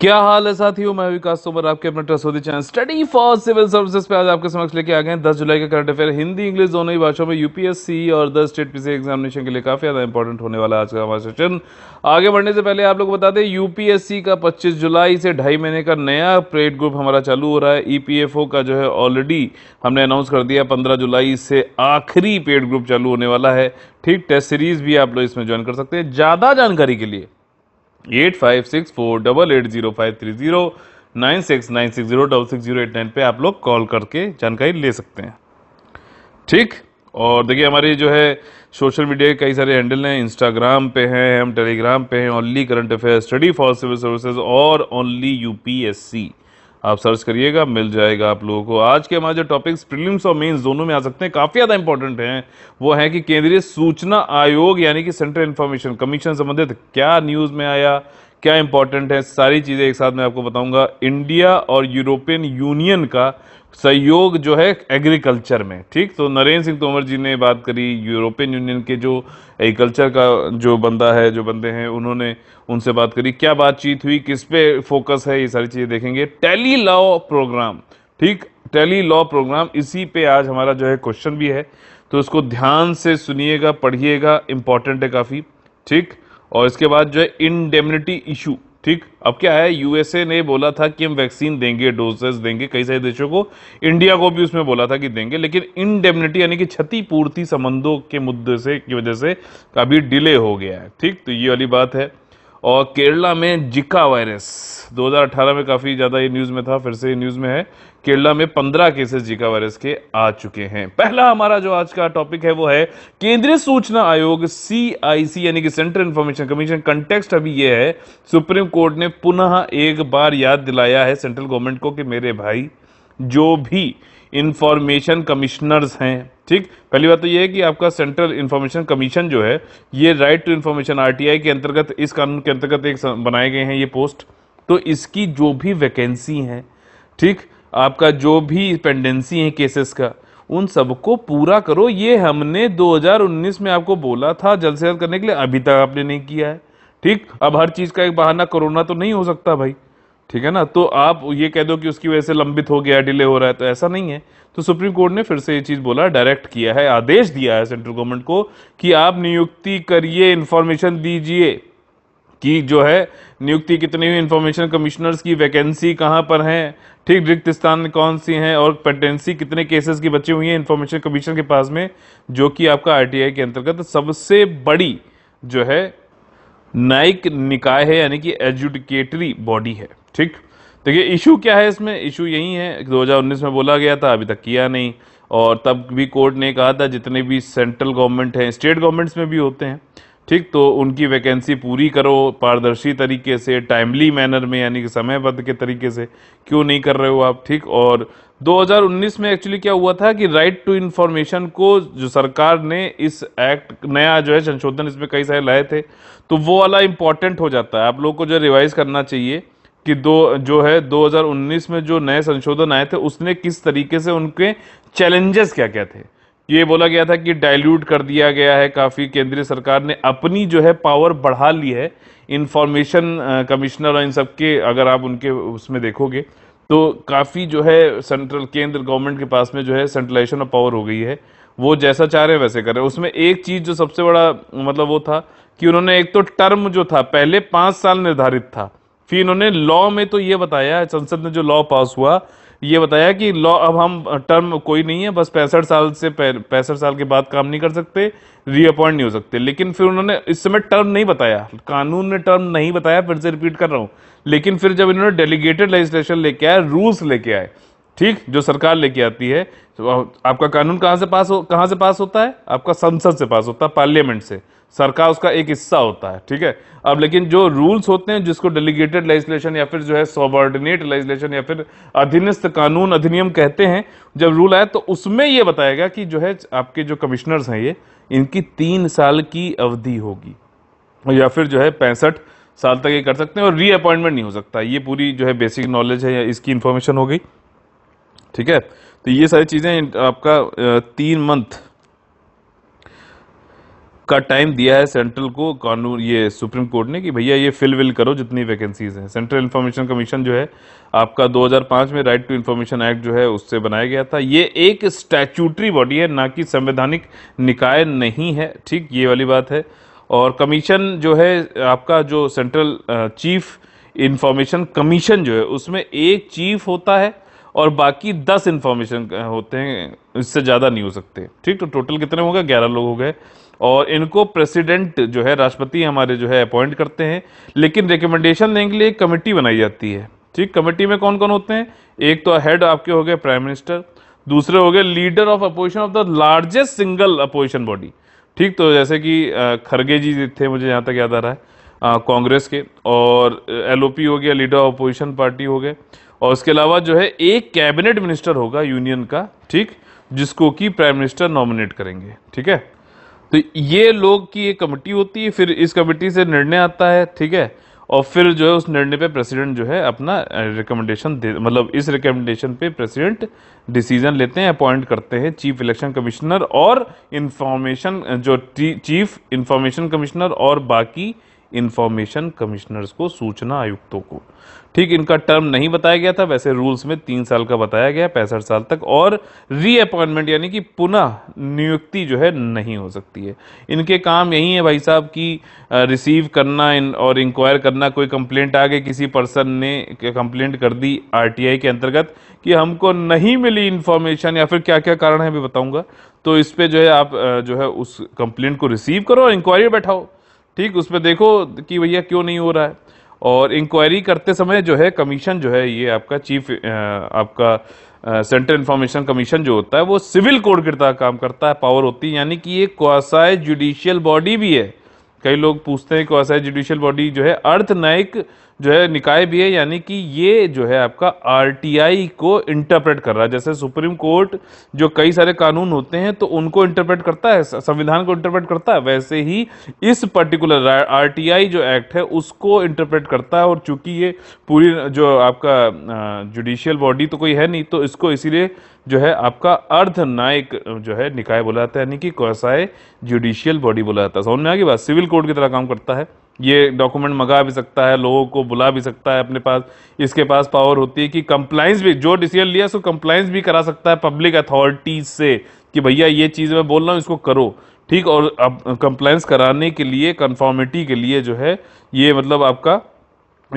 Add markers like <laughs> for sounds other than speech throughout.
क्या हाल है साथियों मैं विकास तोमर आपके अपने ट्रस्टोदी channel study for civil services पे आज आपके समक्ष लेके आ गए हैं 10 जुलाई का करंट अफेयर हिंदी इंग्लिश दोनों ही भाषाओं में यूपीएससी और द स्टेट पीसी एग्जामिनेशन के लिए काफ़ी ज़्यादा इंपॉर्टेंट होने वाला आज का हमारा सेशन आगे बढ़ने से पहले आप लोग बता दें यूपीएससी का पच्चीस जुलाई से ढाई महीने का नया प्रेड ग्रुप हमारा चालू हो रहा है ई e का जो है ऑलरेडी हमने अनाउंस कर दिया पंद्रह जुलाई से आखिरी पेड ग्रुप चालू होने वाला है ठीक टेस्ट सीरीज़ भी आप लोग इसमें ज्वाइन कर सकते हैं ज़्यादा जानकारी के लिए eight five six four double eight zero five three zero nine six nine six zero double six zero eight nine पर आप लोग कॉल करके जानकारी ले सकते हैं ठीक और देखिए हमारी जो है सोशल मीडिया के कई सारे हैंडल हैं इंस्टाग्राम पे हैं हम टेलीग्राम पे हैं only current affair study for civil services और ओनली यूपीएससी आप सर्च करिएगा मिल जाएगा आप लोगों को आज के हमारे जो टॉपिक्स प्रीलिम्स और मेंस दोनों में आ सकते हैं काफ़ी ज़्यादा इंपॉर्टेंट हैं वो है कि केंद्रीय सूचना आयोग यानी कि सेंट्रल इन्फॉर्मेशन कमीशन संबंधित क्या न्यूज़ में आया क्या इंपॉर्टेंट है सारी चीज़ें एक साथ मैं आपको बताऊंगा इंडिया और यूरोपियन यूनियन का सहयोग जो है एग्रीकल्चर में ठीक तो नरेंद्र सिंह तोमर जी ने बात करी यूरोपियन यूनियन के जो एग्रीकल्चर का जो बंदा है जो बंदे हैं उन्होंने उनसे बात करी क्या बातचीत हुई किस पे फोकस है ये सारी चीज़ें देखेंगे टेली लॉ प्रोग्राम ठीक टेली लॉ प्रोग्राम इसी पे आज हमारा जो है क्वेश्चन भी है तो उसको ध्यान से सुनिएगा पढ़िएगा इंपॉर्टेंट है काफ़ी ठीक और इसके बाद जो है इनडेमिनिटी इशू ठीक अब क्या है यूएसए ने बोला था कि हम वैक्सीन देंगे डोजेस देंगे कई सारे देशों को इंडिया को भी उसमें बोला था कि देंगे लेकिन इनडेमनिटी यानी कि क्षतिपूर्ति संबंधों के मुद्दे से की वजह से अभी डिले हो गया है ठीक तो ये वाली बात है और केरला में जिका वायरस 2018 में काफ़ी ज़्यादा ये न्यूज़ में था फिर से ये न्यूज़ में है केरला में 15 केसेस जिका वायरस के आ चुके हैं पहला हमारा जो आज का टॉपिक है वो है केंद्रीय सूचना आयोग सीआईसी यानी कि सेंट्रल इंफॉर्मेशन कमीशन कंटेक्स्ट अभी ये है सुप्रीम कोर्ट ने पुनः एक बार याद दिलाया है सेंट्रल गवर्नमेंट को कि मेरे भाई जो भी इंफॉर्मेशन कमिश्नर्स हैं ठीक पहली बात तो ये है कि आपका सेंट्रल इन्फॉर्मेशन कमीशन जो है ये राइट टू इन्फॉर्मेशन आर के अंतर्गत इस कानून के अंतर्गत एक बनाए गए हैं ये पोस्ट तो इसकी जो भी वैकेंसी हैं ठीक आपका जो भी पेंडेंसी है केसेस का उन सबको पूरा करो ये हमने 2019 में आपको बोला था जल्द से जल्द करने के लिए अभी तक आपने नहीं किया है ठीक अब हर चीज़ का एक बहाना कोरोना तो नहीं हो सकता भाई ठीक है ना तो आप ये कह दो कि उसकी वजह से लंबित हो गया डिले हो रहा है तो ऐसा नहीं है तो सुप्रीम कोर्ट ने फिर से ये चीज़ बोला डायरेक्ट किया है आदेश दिया है सेंट्रल गवर्नमेंट को कि आप नियुक्ति करिए इंफॉर्मेशन दीजिए कि जो है नियुक्ति कितनी हुई इंफॉर्मेशन कमिश्नर्स की वैकेंसी कहाँ पर है ठीक रिक्त स्थान कौन सी हैं और पेटेंसी कितने केसेस की बची हुई हैं इंफॉर्मेशन कमीशन के पास में जो कि आपका आरटीआई के अंतर्गत सबसे बड़ी जो है न्यायिक निकाय है यानी कि एजुडिकेटरी बॉडी है ठीक देखिए इशू क्या है इसमें इशू यही है 2019 में बोला गया था अभी तक किया नहीं और तब भी कोर्ट ने कहा था जितने भी सेंट्रल गवर्नमेंट हैं स्टेट गवर्नमेंट्स में भी होते हैं ठीक तो उनकी वैकेंसी पूरी करो पारदर्शी तरीके से टाइमली मैनर में यानी कि समयबद्ध के तरीके से क्यों नहीं कर रहे हो आप ठीक और 2019 में एक्चुअली क्या हुआ था कि राइट टू इन्फॉर्मेशन को जो सरकार ने इस एक्ट नया जो है संशोधन इसमें कई सारे लाए थे तो वो वाला इंपॉर्टेंट हो जाता है आप लोग को जो रिवाइज करना चाहिए कि दो जो है 2019 में जो नए संशोधन आए थे उसने किस तरीके से उनके चैलेंजेस क्या क्या थे ये बोला गया था कि डाइल्यूट कर दिया गया है काफ़ी केंद्रीय सरकार ने अपनी जो है पावर बढ़ा ली है इन्फॉर्मेशन कमिश्नर और इन सब के अगर आप उनके उसमें देखोगे तो काफ़ी जो है सेंट्रल केंद्र गवर्नमेंट के पास में जो है सेंट्रलाइजेशन ऑफ पावर हो गई है वो जैसा चाह रहे हैं वैसे कर रहे हैं उसमें एक चीज़ जो सबसे बड़ा मतलब वो था कि उन्होंने एक तो टर्म जो था पहले पाँच साल निर्धारित था फिर इन्होंने लॉ में तो ये बताया संसद में जो लॉ पास हुआ ये बताया कि लॉ अब हम टर्म कोई नहीं है बस पैंसठ साल से पैंसठ साल के बाद काम नहीं कर सकते रीअपॉइंट नहीं हो सकते लेकिन फिर उन्होंने इस समय टर्म नहीं बताया कानून ने टर्म नहीं बताया फिर से रिपीट कर रहा हूँ लेकिन फिर जब इन्होंने डेलीगेटेड लेजिस्लेशन लेके आए रूल्स लेके आए ठीक जो सरकार लेके आती है तो आपका कानून कहाँ से पास हो कहाँ से पास होता है आपका संसद से पास होता है पार्लियामेंट से सरकार उसका एक हिस्सा होता है ठीक है अब लेकिन जो रूल्स होते हैं जिसको डेलीगेटेड लेजिस्लेशन या फिर जो है सबॉर्डिनेट लेजिस्लेशन या फिर अधीनस्थ कानून अधिनियम कहते हैं जब रूल आया तो उसमें यह बताएगा कि जो है आपके जो कमिश्नर्स हैं ये इनकी तीन साल की अवधि होगी या फिर जो है पैंसठ साल तक ये कर सकते हैं और रीअपॉइंटमेंट नहीं हो सकता ये पूरी जो है बेसिक नॉलेज है या इसकी इन्फॉर्मेशन हो गई ठीक है तो ये सारी चीज़ें आपका तीन मंथ का टाइम दिया है सेंट्रल को कानून ये सुप्रीम कोर्ट ने कि भैया ये फिल विल करो जितनी वैकेंसीज हैं सेंट्रल इन्फॉर्मेशन कमीशन जो है आपका 2005 में राइट टू इन्फॉर्मेशन एक्ट जो है उससे बनाया गया था ये एक स्टैचूटरी बॉडी है ना कि संवैधानिक निकाय नहीं है ठीक ये वाली बात है और कमीशन जो है आपका जो सेंट्रल चीफ इन्फॉर्मेशन कमीशन जो है उसमें एक चीफ होता है और बाकी दस इन्फॉर्मेशन होते हैं इससे ज़्यादा नहीं हो सकते ठीक तो टोटल कितने हो गए ग्यारह लोग हो गए और इनको प्रेसिडेंट जो है राष्ट्रपति हमारे जो है अपॉइंट करते हैं लेकिन रिकमेंडेशन देने के लिए एक कमेटी बनाई जाती है ठीक कमेटी में कौन कौन होते हैं एक तो हेड आपके हो गए प्राइम मिनिस्टर दूसरे हो गए leader of opposition of the largest single opposition body ठीक तो जैसे कि खरगे जी थे मुझे यहाँ तक याद आ रहा है कांग्रेस के और एलओपी हो गया लीडर ऑफ अपोजिशन पार्टी हो गए और उसके अलावा जो है एक कैबिनेट मिनिस्टर होगा यूनियन का ठीक जिसको कि प्राइम मिनिस्टर नॉमिनेट करेंगे ठीक है तो ये लोग की एक कमेटी होती है फिर इस कमेटी से निर्णय आता है ठीक है और फिर जो है उस निर्णय पे प्रेसिडेंट जो है अपना रिकमेंडेशन दे मतलब इस रिकमेंडेशन पे प्रेसिडेंट डिसीजन लेते हैं अपॉइंट करते हैं चीफ इलेक्शन कमिश्नर और इंफॉर्मेशन जो चीफ इंफॉर्मेशन कमिश्नर और बाकी इन्फॉर्मेशन कमिश्नर्स को सूचना आयुक्तों को ठीक इनका टर्म नहीं बताया गया था वैसे रूल्स में तीन साल का बताया गया पैंसठ साल तक और रीअपॉइंटमेंट यानी कि पुनः नियुक्ति जो है नहीं हो सकती है इनके काम यही है भाई साहब की रिसीव करना और इंक्वायर करना कोई कंप्लेंट आ गई किसी पर्सन ने कंप्लेंट कर दी आर के अंतर्गत कि हमको नहीं मिली इन्फॉर्मेशन या फिर क्या क्या कारण है भी बताऊंगा तो इस पर जो है आप जो है उस कंप्लेंट को रिसीव करो और इंक्वायरी बैठाओ ठीक उस पर देखो कि भैया क्यों नहीं हो रहा है और इंक्वायरी करते समय जो है कमीशन जो है ये आपका चीफ आपका सेंट्रल इंफॉर्मेशन कमीशन जो होता है वो सिविल कोड के तहत काम करता है पावर होती है यानी कि ये क्वासाय जुडिशियल बॉडी भी है कई लोग पूछते हैं क्वासाय जुडिशियल बॉडी जो है अर्थ न्यायिक जो है निकाय भी है यानी कि ये जो है आपका आरटीआई को इंटरप्रेट कर रहा है जैसे सुप्रीम कोर्ट जो कई सारे कानून होते हैं तो उनको इंटरप्रेट करता है संविधान को इंटरप्रेट करता है वैसे ही इस पर्टिकुलर आरटीआई जो एक्ट है उसको इंटरप्रेट करता है और चूंकि ये पूरी जो आपका जुडिशियल बॉडी तो कोई है नहीं तो इसको इसीलिए जो है आपका अर्ध नायक जो है निकाय बोला जाता है यानी कि कौसाय जुडिशियल बॉडी बोला जाता है समझ में आगे बात सिविल कोर्ट की तरह काम करता है ये डॉक्यूमेंट मंगा भी सकता है लोगों को बुला भी सकता है अपने पास इसके पास पावर होती है कि कंप्लाइंस भी जो डिसीजन लिया सो कंप्लाइंस भी करा सकता है पब्लिक अथॉरिटीज से कि भैया ये चीज़ मैं बोल रहा हूँ इसको करो ठीक और अब कंप्लाइंस कराने के लिए कन्फॉर्मिटी के लिए जो है ये मतलब आपका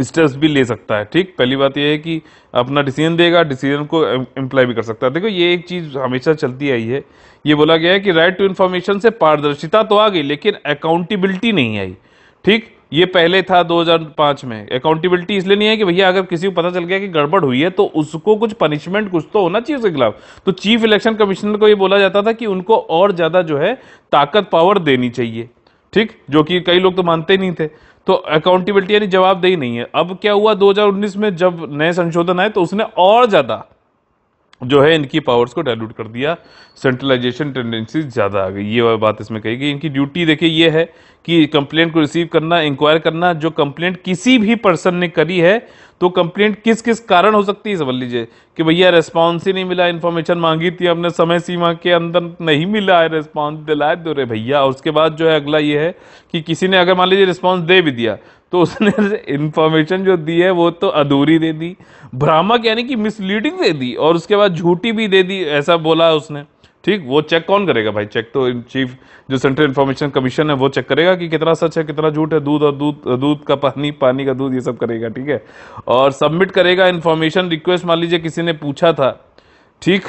स्टेप्स भी ले सकता है ठीक पहली बात यह है कि अपना डिसीजन देगा डिसीजन को इम्प्लाई भी कर सकता है देखो ये एक चीज़ हमेशा चलती आई है ये बोला गया है कि राइट टू इन्फॉर्मेशन से पारदर्शिता तो आ गई लेकिन अकाउंटेबिलिटी नहीं आई ठीक ये पहले था 2005 में अकाउंटेबिलिटी इसलिए नहीं है कि भैया अगर किसी को पता चल गया कि गड़बड़ हुई है तो उसको कुछ पनिशमेंट कुछ तो होना चाहिए उसके खिलाफ तो चीफ इलेक्शन कमिश्नर को ये बोला जाता था कि उनको और ज़्यादा जो है ताकत पावर देनी चाहिए ठीक जो कि कई लोग तो मानते नहीं थे तो अकाउंटेबिलिटी यानी जवाबदेही नहीं है अब क्या हुआ दो में जब नए संशोधन आए तो उसने और ज़्यादा जो है इनकी पावर्स को डायलूट कर दिया सेंट्रलाइजेशन टेंडेंसी ज़्यादा आ गई ये बात इसमें कही गई इनकी ड्यूटी देखिए ये है कि कंप्लेंट को रिसीव करना इंक्वायर करना जो कंप्लेंट किसी भी पर्सन ने करी है तो कंप्लेंट किस किस कारण हो सकती है समझ लीजिए कि भैया रिस्पॉन्स ही नहीं मिला इन्फॉर्मेशन मांगी थी हमने समय सीमा के अंदर नहीं मिला है रिस्पॉन्स दिलाए तो रे भैया उसके बाद जो है अगला ये है कि किसी ने अगर मान लीजिए रिस्पॉन्स दे भी दिया तो उसने इन्फॉर्मेशन <laughs> जो दी है वो तो अधूरी दे दी भ्रामक यानी कि मिसलीडिंग दे दी और उसके बाद झूठी भी दे दी ऐसा बोला उसने ठीक वो चेक कौन करेगा भाई चेक तो चीफ जो सेंट्रल इन्फॉर्मेशन कमीशन है वो चेक करेगा कि कितना सच है कितना झूठ है दूध और दूध दूध का पानी पानी का दूध ये सब करेगा ठीक है और सबमिट करेगा इन्फॉर्मेशन रिक्वेस्ट मान लीजिए किसी ने पूछा था ठीक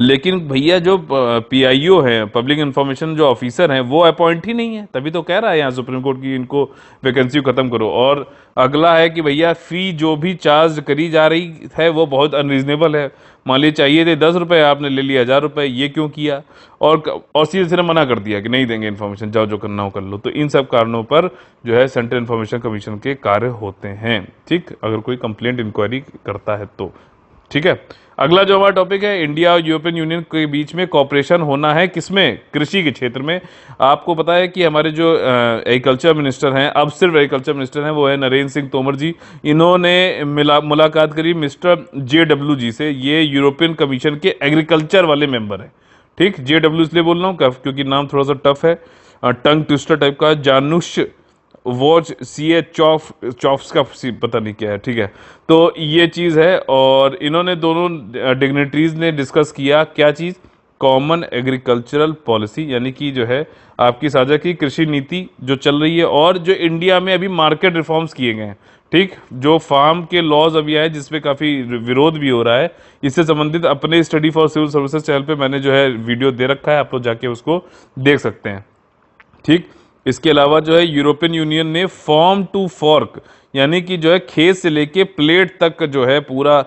लेकिन भैया जो पीआईओ है पब्लिक इंफॉर्मेशन जो ऑफिसर हैं वो अपॉइंट ही नहीं है तभी तो कह रहा है यहाँ सुप्रीम कोर्ट की इनको वैकेंसी खत्म करो और अगला है कि भैया फी जो भी चार्ज करी जा रही है वो बहुत अनरीजनेबल है मान ली चाहिए थे दस रुपये आपने ले लिया हज़ार रुपये ये क्यों किया और और सीधे सीधे मना कर दिया कि नहीं देंगे इन्फॉर्मेशन जाओ जो करना हो कर लो तो इन सब कारणों पर जो है सेंट्रल इन्फॉर्मेशन कमीशन के कार्य होते हैं ठीक अगर कोई कंप्लेंट इंक्वायरी करता है तो ठीक है अगला जो हमारा टॉपिक है इंडिया और यूरोपियन यूनियन के बीच में कॉपरेशन होना है किसमें कृषि के क्षेत्र में आपको पता है कि हमारे जो एग्रीकल्चर मिनिस्टर हैं अब सिर्फ एग्रीकल्चर मिनिस्टर हैं वो है नरेंद्र सिंह तोमर जी इन्होंने मिला मुलाकात करी मिस्टर जे डब्ल्यू जी से ये यूरोपियन कमीशन के एग्रीकल्चर वाले मेम्बर हैं ठीक जे डब्ल्यू इसलिए बोल रहा हूँ क्योंकि नाम थोड़ा सा टफ है टंग ट्विस्टर टाइप का जानुष वॉच सी ए चौफ चॉफ्स का पता नहीं क्या है ठीक है तो ये चीज़ है और इन्होंने दोनों डिग्नेटरीज ने डिस्कस किया क्या चीज़ कॉमन एग्रीकल्चरल पॉलिसी यानी कि जो है आपकी साझा की कृषि नीति जो चल रही है और जो इंडिया में अभी मार्केट रिफॉर्म्स किए गए हैं ठीक जो फार्म के लॉज अभी आए जिसपे काफ़ी विरोध भी हो रहा है इससे संबंधित अपने study for civil services channel पे मैंने जो है वीडियो दे रखा है आप लोग जाके उसको देख सकते हैं ठीक इसके अलावा जो है यूरोपियन यूनियन ने फॉर्म टू फॉर्क यानी कि जो है खेत से लेके प्लेट तक जो है पूरा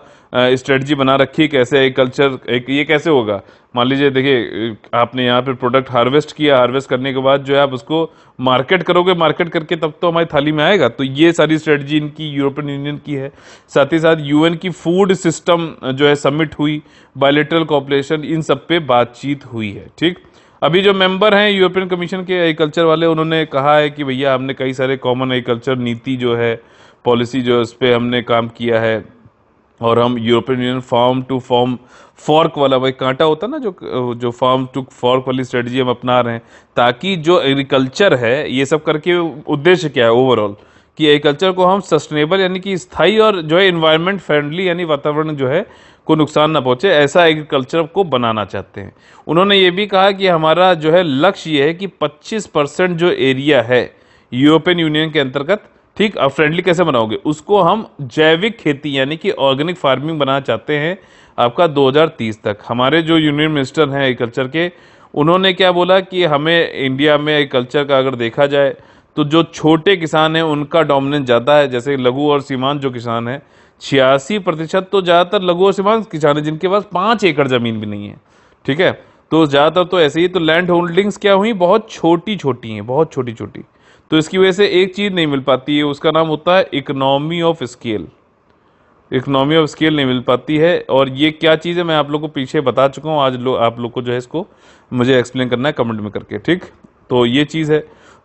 स्ट्रेटजी बना रखी है कैसे एग्रीकल्चर एक ये कैसे होगा मान लीजिए देखिए आपने यहाँ पे प्रोडक्ट हार्वेस्ट किया हार्वेस्ट करने के बाद जो है आप उसको मार्केट करोगे मार्केट करके तब तो हमारी थाली में आएगा तो ये सारी स्ट्रेटजी इनकी यूरोपियन यूनियन की है साथ ही साथ यूएन की फूड सिस्टम जो है सबमिट हुई बायोलिट्रल कॉपरेशन इन सब पे बातचीत हुई है ठीक अभी जो मेंबर हैं यूरोपियन कमीशन के एग्रीकल्चर वाले उन्होंने कहा है कि भैया हमने कई सारे कॉमन एग्रीकल्चर नीति जो है पॉलिसी जो है उस पर हमने काम किया है और हम European Union farm to farm fork वाला वही कांटा होता ना जो जो फार्म टू फॉर्क वाली स्ट्रेटजी हम अपना रहे हैं ताकि जो एग्रीकल्चर है ये सब करके उद्देश्य क्या है ओवरऑल कि एग्रीकल्चर को हम सस्टेनेबल यानी कि स्थाई और जो है इन्वायरमेंट फ्रेंडली यानी वातावरण जो है को नुकसान ना पहुंचे ऐसा एग्रीकल्चर को बनाना चाहते हैं उन्होंने ये भी कहा कि हमारा जो है लक्ष्य ये है कि 25 परसेंट जो एरिया है यूरोपियन यूनियन के अंतर्गत ठीक अब फ्रेंडली कैसे बनाओगे उसको हम जैविक खेती यानी कि ऑर्गेनिक फार्मिंग बनाना चाहते हैं आपका 2030 तक हमारे जो यूनियन मिनिस्टर हैं एग्रीकल्चर के उन्होंने क्या बोला कि हमें इंडिया में एग्रीकल्चर का अगर देखा जाए तो जो छोटे किसान हैं उनका डोमिनेंस ज़्यादा है जैसे लघु और सीमांत जो किसान हैं छियासी प्रतिशत तो ज़्यादातर लघु सीमांत किसान है जिनके पास पाँच एकड़ ज़मीन भी नहीं है ठीक है तो ज़्यादातर तो ऐसे ही तो लैंड होल्डिंग्स क्या हुई बहुत छोटी छोटी हैं बहुत छोटी छोटी तो इसकी वजह से एक चीज़ नहीं मिल पाती है उसका नाम होता है economy of scale economy of scale नहीं मिल पाती है और ये क्या चीज़ है मैं आप लोग को पीछे बता चुका हूँ आज लो आप लोग को जो है इसको मुझे एक्सप्लेन करना है कमेंट में करके ठीक तो ये चीज़ है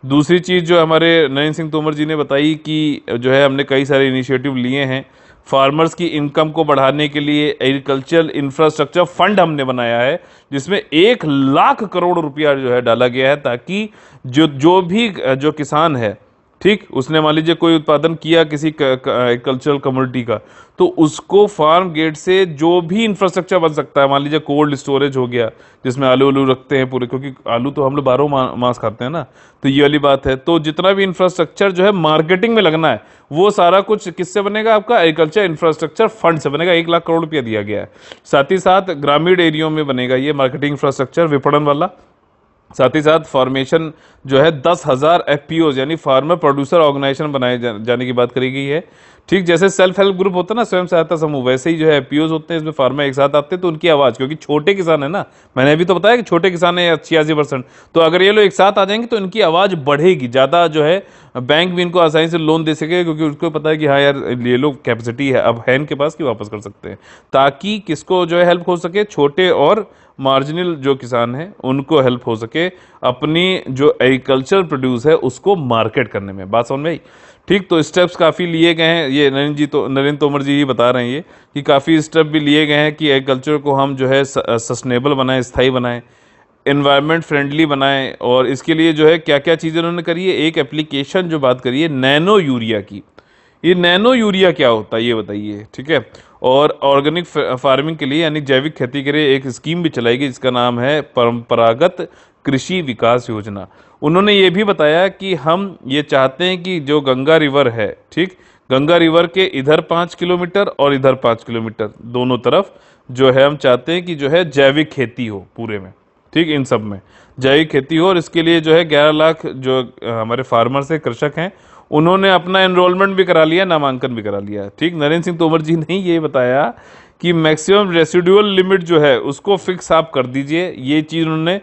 दूसरी चीज़ जो हमारे नरेंद्र सिंह तोमर जी ने बताई कि जो है हमने कई सारे इनिशिएटिव लिए हैं फार्मर्स की इनकम को बढ़ाने के लिए एग्रीकल्चरल इंफ्रास्ट्रक्चर फंड हमने बनाया है जिसमें एक लाख करोड़ रुपया जो है डाला गया है ताकि जो जो भी जो किसान है ठीक उसने मान लीजिए कोई उत्पादन किया किसी कल्चरल कम्युनिटी का तो उसको फार्म गेट से जो भी इंफ्रास्ट्रक्चर बन सकता है मान लीजिए कोल्ड स्टोरेज हो गया जिसमें आलू आलू रखते हैं पूरे क्योंकि आलू तो हम लोग बारह मास खाते हैं ना तो ये वाली बात है तो जितना भी इंफ्रास्ट्रक्चर जो है मार्केटिंग में लगना है वो सारा कुछ किससे बनेगा आपका एग्रीकल्चर इंफ्रास्ट्रक्चर फंड से बनेगा एक लाख करोड़ रुपया दिया गया है साथ ही साथ ग्रामीण एरियो में बनेगा ये मार्केटिंग इंफ्रास्ट्रक्चर विपणन वाला साथ ही साथ फॉर्मेशन जो है दस हज़ार एफ यानी फार्मर प्रोड्यूसर ऑर्गेनाइजेशन बनाए जाने की बात करी गई है ठीक जैसे सेल्फ हेल्प ग्रुप होता है ना स्वयं सहायता समूह वैसे ही जो है एफ होते हैं इसमें फार्मर एक साथ आते हैं तो उनकी आवाज़ क्योंकि छोटे किसान है ना मैंने अभी तो बताया कि छोटे किसान है छियासी परसेंट तो अगर ये लोग एक साथ आ जाएंगे तो इनकी आवाज़ बढ़ेगी ज़्यादा जो है बैंक भी इनको आसानी से लोन दे सके क्योंकि उसको पता है कि हाँ यार ये लोग कैपेसिटी है अब है इनके पास कि वापस कर सकते हैं ताकि किसको जो है हेल्प हो सके छोटे और मार्जिनल जो किसान हैं उनको हेल्प हो सके अपनी जो एग्रीकल्चर प्रोड्यूस है उसको मार्केट करने में बात समझ में आई ठीक तो स्टेप्स काफ़ी लिए गए हैं ये नरेंद्र जी तो नरेंद्र तोमर जी ही बता रहे हैं ये कि काफ़ी स्टेप भी लिए गए हैं कि एग्रीकल्चर को हम जो है सस्टेनेबल बनाएं स्थायी बनाएं इन्वायरमेंट फ्रेंडली बनाएं और इसके लिए जो है क्या क्या चीज़ें उन्होंने करी है एक एप्लीकेशन जो बात करी है नैनो यूरिया की ये नैनो यूरिया क्या होता है ये बताइए ठीक है और ऑर्गेनिक फार्मिंग के लिए यानी जैविक खेती के लिए एक स्कीम भी चलाई गई जिसका नाम है परंपरागत कृषि विकास योजना उन्होंने ये भी बताया कि हम ये चाहते हैं कि जो गंगा रिवर है ठीक गंगा रिवर के इधर पाँच किलोमीटर और इधर पाँच किलोमीटर दोनों तरफ जो है हम चाहते हैं कि जो है जैविक खेती हो पूरे में ठीक इन सब में जैविक खेती हो और इसके लिए जो है ग्यारह लाख जो हमारे फार्मर्स हैं कृषक हैं उन्होंने अपना एनरोलमेंट भी करा लिया नामांकन भी करा लिया ठीक नरेंद्र सिंह तोमर जी ने ये बताया कि मैक्सिमम रेसिडुअल लिमिट जो है उसको फिक्स आप कर दीजिए ये चीज़ उन्होंने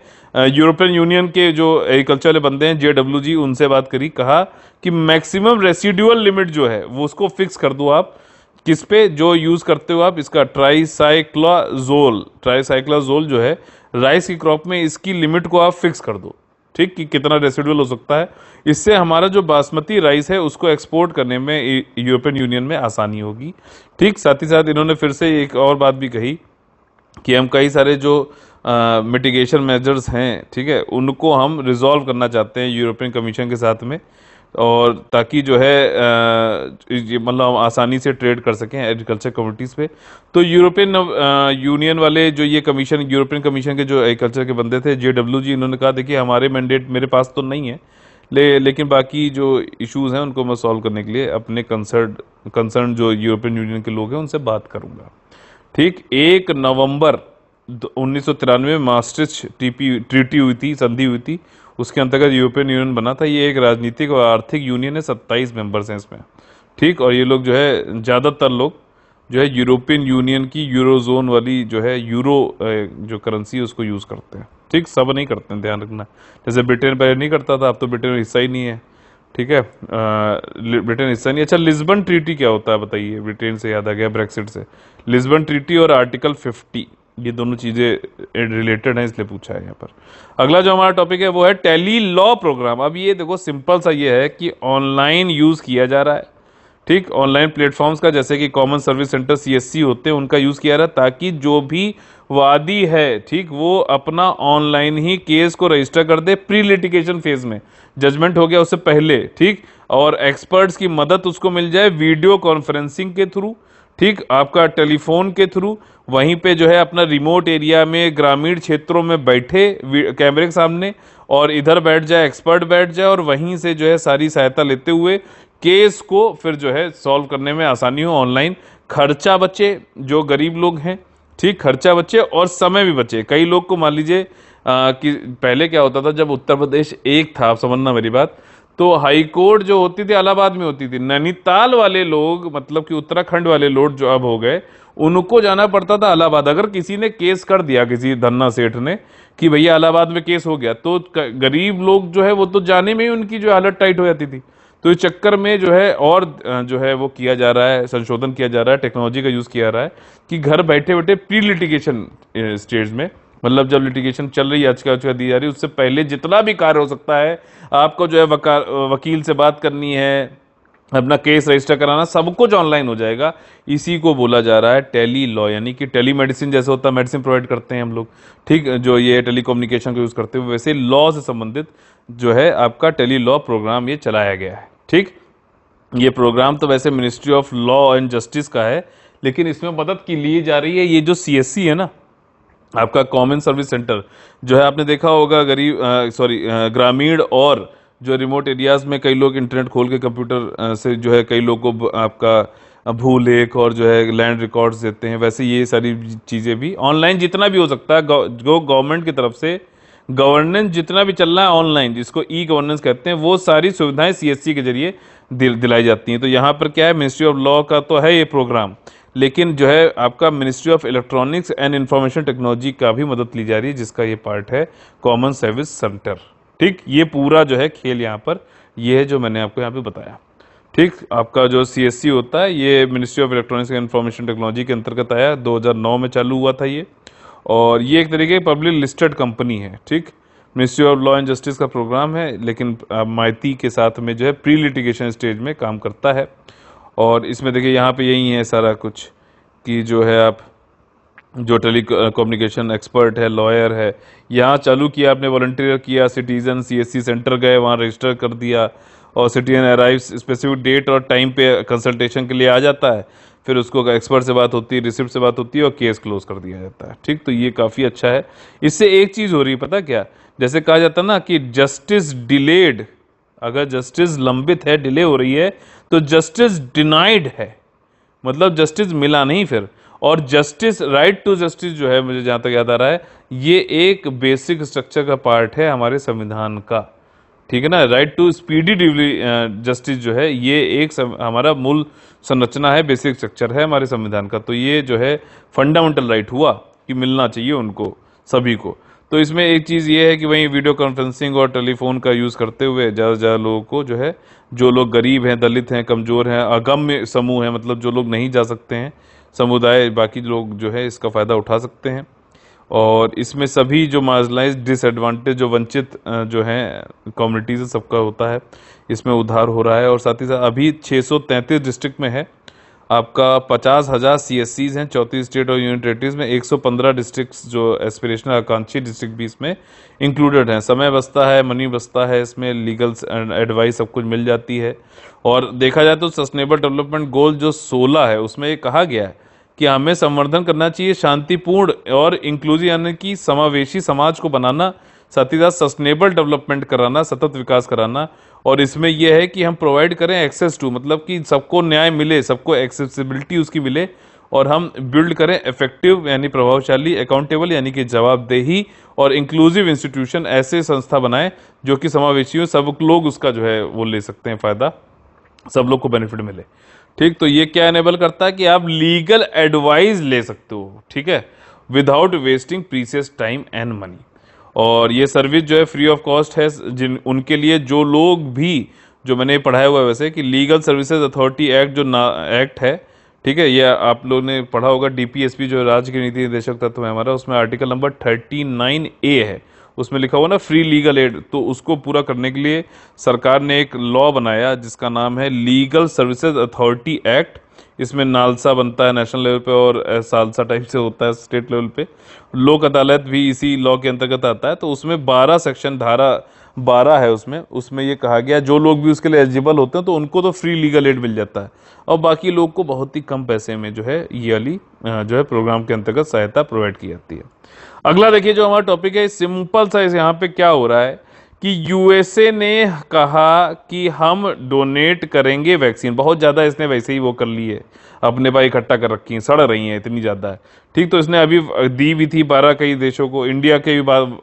यूरोपियन यूनियन के जो एग्रीकल्चर वाले बंदे हैं जे जी उनसे बात करी कहा कि मैक्सिमम रेसिड्यूअल लिमिट जो है वो उसको फिक्स कर दो आप किस पे जो यूज़ करते हो आप इसका ट्राईसाइक्लाजोल ट्राईसाइक्लाजोल जो है राइस की क्रॉप में इसकी लिमिट को आप फिक्स कर दो ठीक कि कितना रेसिडुअल हो सकता है इससे हमारा जो बासमती राइस है उसको एक्सपोर्ट करने में यूरोपियन यूनियन में आसानी होगी ठीक साथ ही साथ इन्होंने फिर से एक और बात भी कही कि हम कई सारे जो मिटिगेशन मेजर्स हैं ठीक है उनको हम रिजॉल्व करना चाहते हैं यूरोपियन कमीशन के साथ में और ताकि जो है मतलब हम आसानी से ट्रेड कर सकें एग्रीकल्चर कम्युनिटीज़ पे तो यूरोपियन यूनियन वाले जो ये कमीशन यूरोपियन कमीशन के जो एग्रीकल्चर के बंदे थे जे डब्ल्यू जी इन्होंने कहा देखिए हमारे मैंडेट मेरे पास तो नहीं है ले, लेकिन बाकी जो इश्यूज़ हैं उनको मैं सॉल्व करने के लिए अपने कंसर्न कंसर्न जो यूरोपियन यूनियन के लोग हैं उनसे बात करूँगा ठीक एक नवंबर उन्नीस में मास्ट्रिच टीपी ट्रीटी हुई थी संधि हुई थी उसके अंतर्गत यूरोपियन यूनियन बना था ये एक राजनीतिक और आर्थिक यूनियन है सत्ताईस मेंबर्स हैं इसमें ठीक और ये लोग जो है ज़्यादातर लोग जो है यूरोपियन यूनियन की यूरो जोन वाली जो है यूरो जो करेंसी है उसको यूज़ करते हैं ठीक सब नहीं करते हैं ध्यान रखना जैसे ब्रिटेन पहले नहीं करता था अब तो ब्रिटेन हिस्सा ही नहीं है ठीक है ब्रिटेन हिस्सा नहीं अच्छा लिस्बन ट्रीटी क्या होता है बताइए ब्रिटेन से याद आ गया ब्रेक्सिट से लिस्बन ट्रीटी और आर्टिकल फिफ्टी ये दोनों चीज़ें रिलेटेड हैं इसलिए पूछा है यहाँ पर अगला जो हमारा टॉपिक है वो है टेली लॉ प्रोग्राम अब ये देखो सिंपल सा ये है कि ऑनलाइन यूज़ किया जा रहा है ठीक ऑनलाइन प्लेटफॉर्म्स का जैसे कि कॉमन सर्विस सेंटर सीएससी होते हैं उनका यूज़ किया जा रहा है ताकि जो भी वादी है ठीक वो अपना ऑनलाइन ही केस को रजिस्टर कर दे प्री लिटिगेशन फेज में जजमेंट हो गया उससे पहले ठीक और एक्सपर्ट्स की मदद उसको मिल जाए वीडियो कॉन्फ्रेंसिंग के थ्रू ठीक आपका टेलीफोन के थ्रू वहीं पे जो है अपना रिमोट एरिया में ग्रामीण क्षेत्रों में बैठे कैमरे के सामने और इधर बैठ जाए एक्सपर्ट बैठ जाए और वहीं से जो है सारी सहायता लेते हुए केस को फिर जो है सॉल्व करने में आसानी हो ऑनलाइन खर्चा बचे जो गरीब लोग हैं ठीक खर्चा बचे और समय भी बचे कई लोग को मान लीजिए कि पहले क्या होता था जब उत्तर प्रदेश एक था आप समझना मेरी बात तो हाई कोर्ट जो होती थी अलाहाबाद में होती थी नैनीताल वाले लोग मतलब कि उत्तराखंड वाले लोग जो अब हो गए उनको जाना पड़ता था अलाहाबाद अगर किसी ने केस कर दिया किसी धन्ना सेठ ने कि भैया अलाहाबाद में केस हो गया तो गरीब लोग जो है वो तो जाने में ही उनकी जो हालत टाइट हो जाती थी तो इस चक्कर में जो है और जो है वो किया जा रहा है संशोधन किया जा रहा है टेक्नोलॉजी का यूज़ किया जा रहा है कि घर बैठे बैठे प्री लिटिगेशन स्टेज में मतलब जब लिटिगेशन चल रही है याचिका उचिका दी जा रही है उससे पहले जितना भी कार्य हो सकता है आपको जो है वकील से बात करनी है अपना केस रजिस्टर कराना सब कुछ ऑनलाइन हो जाएगा इसी को बोला जा रहा है टेली लॉ यानी कि टेली मेडिसिन जैसे होता है मेडिसिन प्रोवाइड करते हैं हम लोग ठीक जो ये टेली कम्युनिकेशन को यूज़ करते हुए वैसे लॉ से संबंधित जो है आपका टेली लॉ प्रोग्राम ये चलाया गया है ठीक ये प्रोग्राम तो वैसे ministry of law and justice का है लेकिन इसमें मदद की ली जा रही है ये जो सी है ना आपका कॉमन सर्विस सेंटर जो है आपने देखा होगा गरीब सॉरी ग्रामीण और जो रिमोट एरियाज़ में कई लोग इंटरनेट खोल के कंप्यूटर से जो है कई लोग को आपका भूलेख और जो है लैंड रिकॉर्ड्स देते हैं वैसे ये सारी चीज़ें भी ऑनलाइन जितना भी हो सकता है जो गवर्नमेंट की तरफ से गवर्नेंस जितना भी चल रहा है ऑनलाइन जिसको ई गवर्नेंस कहते हैं वो सारी सुविधाएं सीएससी के जरिए दिल, दिलाई जाती हैं तो यहाँ पर क्या है मिनिस्ट्री ऑफ लॉ का तो है ये प्रोग्राम लेकिन जो है आपका ministry of electronics and information technology का भी मदद ली जा रही है जिसका ये पार्ट है कॉमन सर्विस सेंटर ठीक ये पूरा जो है खेल यहाँ पर ये है जो मैंने आपको यहाँ पे बताया ठीक आपका जो सी e होता है ये ministry of electronics and information technology के अंतर्गत आया 2009 में चालू हुआ था ये और ये एक तरीके की पब्लिक लिस्टेड कंपनी है ठीक ministry of law and justice का प्रोग्राम है लेकिन माइती के साथ में जो है प्री लिटिगेशन स्टेज में काम करता है और इसमें देखिए यहाँ पे यही है सारा कुछ कि जो है आप जो टेली कम्युनिकेशन एक्सपर्ट है लॉयर है यहाँ चालू किया आपने वॉल्टियर किया सिटीज़न सीएससी सेंटर गए वहाँ रजिस्टर कर दिया और सिटीजन अराइव स्पेसिफिक डेट और टाइम पे कंसल्टेशन के लिए आ जाता है फिर उसको एक्सपर्ट से बात होती है रिसिप्ट से बात होती है और केस क्लोज कर दिया जाता है ठीक तो ये काफ़ी अच्छा है इससे एक चीज़ हो रही है पता क्या जैसे कहा जाता ना कि जस्टिस डिलेड अगर जस्टिस लंबित है डिले हो रही है तो जस्टिस डिनाइड है मतलब जस्टिस मिला नहीं फिर और जस्टिस राइट टू जस्टिस जो है मुझे जहाँ तक याद आ रहा है ये एक बेसिक स्ट्रक्चर का पार्ट है हमारे संविधान का ठीक है ना राइट टू स्पीडी जस्टिस जो है ये एक सम, हमारा मूल संरचना है बेसिक स्ट्रक्चर है हमारे संविधान का तो ये जो है फंडामेंटल राइट right हुआ कि मिलना चाहिए उनको सभी को तो इसमें एक चीज़ ये है कि वहीं वीडियो कॉन्फ्रेंसिंग और टेलीफोन का यूज़ करते हुए ज़्यादा से ज़्यादा लोगों को जो है जो लोग गरीब हैं दलित हैं कमज़ोर हैं अगम्य समूह हैं मतलब जो लोग नहीं जा सकते हैं समुदाय बाकी लोग जो है इसका फ़ायदा उठा सकते हैं और इसमें सभी जो मार्जलाइज डिसएडवांटेज जो वंचित जो हैं कम्युनिटीज़ सबका होता है इसमें उधार हो रहा है और साथ ही साथ अभी 633 डिस्ट्रिक्ट में है आपका पचास हज़ार सी एस सीज हैं चौंतीस स्टेट और यूनियन टेरेटरीज में एक सौ पंद्रह डिस्ट्रिक्ट जो एस्पिरेशनल आकांक्षी डिस्ट्रिक्ट भी इसमें इंक्लूडेड हैं समय बसता है मनी बसता है इसमें लीगल एडवाइस सब कुछ मिल जाती है और देखा जाए तो सस्टेनेबल डेवलपमेंट गोल जो सोलह है उसमें ये कहा गया है कि हमें संवर्धन करना चाहिए शांतिपूर्ण और इंक्लूसिव यानी कि समावेशी समाज को बनाना साथ ही साथ सस्टेनेबल डेवलपमेंट कराना सतत विकास कराना और इसमें यह है कि हम प्रोवाइड करें एक्सेस टू मतलब कि सबको न्याय मिले सबको एक्सेसिबिलिटी उसकी मिले और हम बिल्ड करें इफेक्टिव यानी प्रभावशाली अकाउंटेबल यानी कि जवाबदेही और इंक्लूसिव इंस्टीट्यूशन ऐसे संस्था बनाएं जो कि समावेशी हो सब लोग उसका जो है वो ले सकते हैं फ़ायदा सब लोग को बेनिफिट मिले ठीक तो ये क्या एनेबल करता है कि आप लीगल एडवाइस ले सकते हो ठीक है without wasting precious time and money और ये सर्विस जो है फ्री ऑफ कॉस्ट है जिन उनके लिए जो लोग भी जो मैंने पढ़ाया हुआ है वैसे कि लीगल सर्विसेज अथॉरिटी एक्ट जो ना एक्ट है ठीक है ये आप लोगों ने पढ़ा होगा डीपीएसपी जो राज्य के नीति निदेशक तत्व है हमारा उसमें article number thirty nine A है उसमें लिखा हुआ ना फ्री लीगल एड तो उसको पूरा करने के लिए सरकार ने एक लॉ बनाया जिसका नाम है लीगल सर्विसेज अथॉरिटी एक्ट इसमें नालसा बनता है नेशनल लेवल पे और सालसा टाइप से होता है स्टेट लेवल पे लोक अदालत भी इसी लॉ के अंतर्गत आता है तो उसमें 12 सेक्शन धारा बारह है उसमें उसमें ये कहा गया जो लोग भी उसके लिए एलिजिबल होते हैं तो उनको तो फ्री लीगल एड मिल जाता है और बाकी लोग को बहुत ही कम पैसे में जो है ईयरली जो है प्रोग्राम के अंतर्गत सहायता प्रोवाइड की जाती है अगला देखिए जो हमारा टॉपिक है सिंपल सा इस यहाँ पे क्या हो रहा है कि यूएसए ने कहा कि हम डोनेट करेंगे वैक्सीन बहुत ज़्यादा इसने वैसे ही वो कर ली है अपने पास इकट्ठा कर रखी हैं सड़ रही हैं इतनी ज़्यादा है ठीक तो इसने अभी दी भी थी बारह कई देशों को इंडिया के भी बाद